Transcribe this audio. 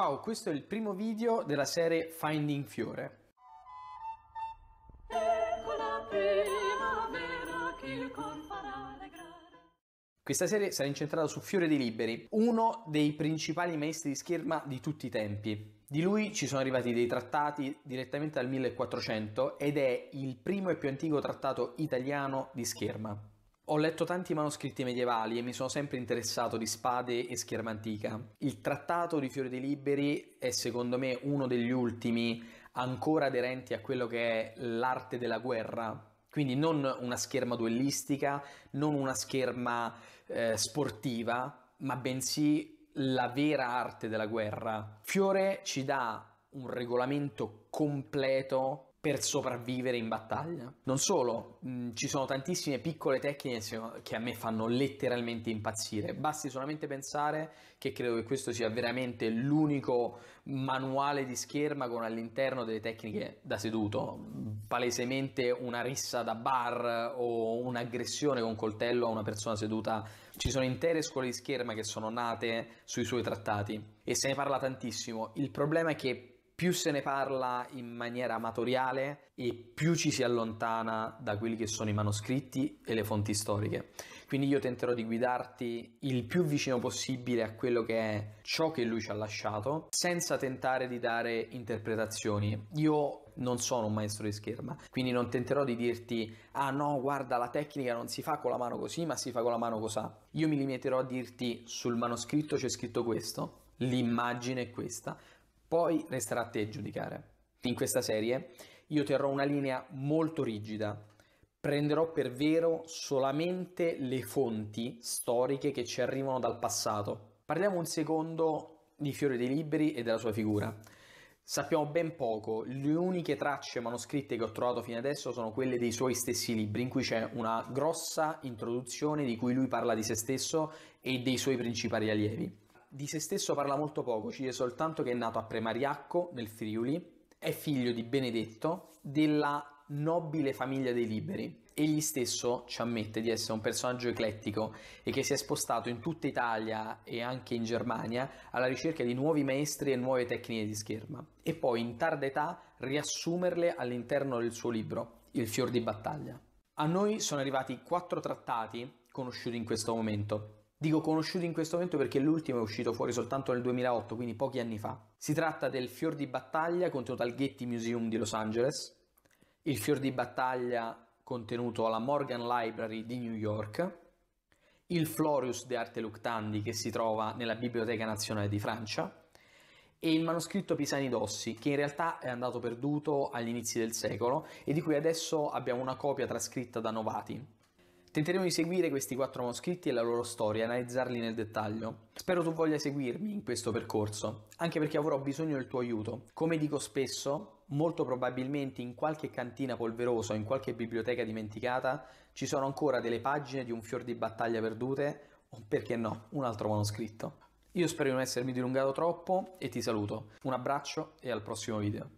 Ciao, questo è il primo video della serie Finding Fiore. Ecco Questa serie sarà incentrata su Fiore dei Liberi, uno dei principali maestri di scherma di tutti i tempi. Di lui ci sono arrivati dei trattati direttamente dal 1400 ed è il primo e più antico trattato italiano di scherma. Ho letto tanti manoscritti medievali e mi sono sempre interessato di spade e scherma antica. Il trattato di Fiore dei Liberi è secondo me uno degli ultimi ancora aderenti a quello che è l'arte della guerra. Quindi non una scherma duellistica, non una scherma eh, sportiva, ma bensì la vera arte della guerra. Fiore ci dà un regolamento completo per sopravvivere in battaglia. Non solo, mh, mm, ci sono tantissime piccole tecniche che a me fanno letteralmente impazzire. Basti solamente pensare che credo che questo sia veramente l'unico manuale di scherma con all'interno delle tecniche da seduto, palesemente una rissa da bar o un'aggressione con coltello a una persona seduta. Ci sono intere scuole di scherma che sono nate sui suoi trattati e se ne parla tantissimo. Il problema è che più se ne parla in maniera amatoriale e più ci si allontana da quelli che sono i manoscritti e le fonti storiche. Quindi io tenterò di guidarti il più vicino possibile a quello che è ciò che lui ci ha lasciato, senza tentare di dare interpretazioni. Io non sono un maestro di scherma, quindi non tenterò di dirti "Ah no, guarda, la tecnica non si fa con la mano così, ma si fa con la mano cosà". Io mi limiterò a dirti "Sul manoscritto c'è scritto questo, l'immagine è questa, poi resterà a te giudicare. In questa serie io terrò una linea molto rigida. Prenderò per vero solamente le fonti storiche che ci arrivano dal passato. Parliamo un secondo di Fiore dei Libri e della sua figura. Sappiamo ben poco, le uniche tracce manoscritte che ho trovato fino adesso sono quelle dei suoi stessi libri, in cui c'è una grossa introduzione di cui lui parla di se stesso e dei suoi principali allievi di se stesso parla molto poco, ci dice soltanto che è nato a Premariacco, nel Friuli, è figlio di Benedetto, della nobile famiglia dei Liberi. Egli stesso ci ammette di essere un personaggio eclettico e che si è spostato in tutta Italia e anche in Germania alla ricerca di nuovi maestri e nuove tecniche di scherma e poi in tarda età riassumerle all'interno del suo libro, Il fior di battaglia. A noi sono arrivati quattro trattati conosciuti in questo momento, Dico conosciuti in questo momento perché l'ultimo è uscito fuori soltanto nel 2008, quindi pochi anni fa. Si tratta del Fior di Battaglia contenuto al Getty Museum di Los Angeles, il Fior di Battaglia contenuto alla Morgan Library di New York, il Florius de Arte Luctandi che si trova nella Biblioteca Nazionale di Francia e il manoscritto Pisani d'Ossi che in realtà è andato perduto agli inizi del secolo e di cui adesso abbiamo una copia trascritta da Novati. Tenteremo di seguire questi quattro manoscritti e la loro storia, analizzarli nel dettaglio. Spero tu voglia seguirmi in questo percorso, anche perché avrò bisogno del tuo aiuto. Come dico spesso, molto probabilmente in qualche cantina polverosa, o in qualche biblioteca dimenticata, ci sono ancora delle pagine di un fior di battaglia perdute o perché no, un altro manoscritto. Io spero di non essermi dilungato troppo e ti saluto. Un abbraccio e al prossimo video.